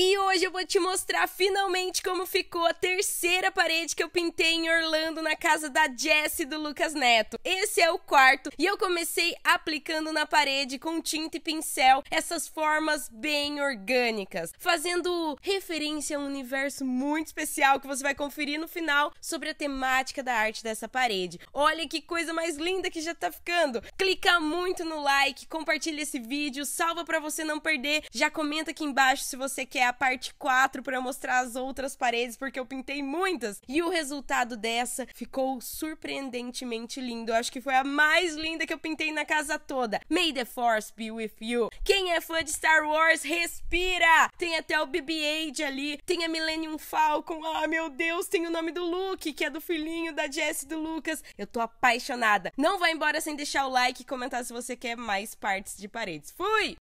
E hoje eu vou te mostrar finalmente como ficou a terceira parede que eu pintei em Orlando na casa da Jessie do Lucas Neto. Esse é o quarto e eu comecei aplicando na parede com tinta e pincel essas formas bem orgânicas, fazendo referência a um universo muito especial que você vai conferir no final sobre a temática da arte dessa parede. Olha que coisa mais linda que já tá ficando. Clica muito no like, compartilha esse vídeo, salva para você não perder, já comenta aqui embaixo se você quer a parte 4 para mostrar as outras paredes, porque eu pintei muitas. E o resultado dessa ficou surpreendentemente lindo. Eu acho que foi a mais linda que eu pintei na casa toda. May the Force be with you. Quem é fã de Star Wars, respira! Tem até o BB-8 ali, tem a Millennium Falcon. Ah, meu Deus, tem o nome do Luke, que é do filhinho da Jess do Lucas. Eu tô apaixonada. Não vá embora sem deixar o like e comentar se você quer mais partes de paredes. Fui!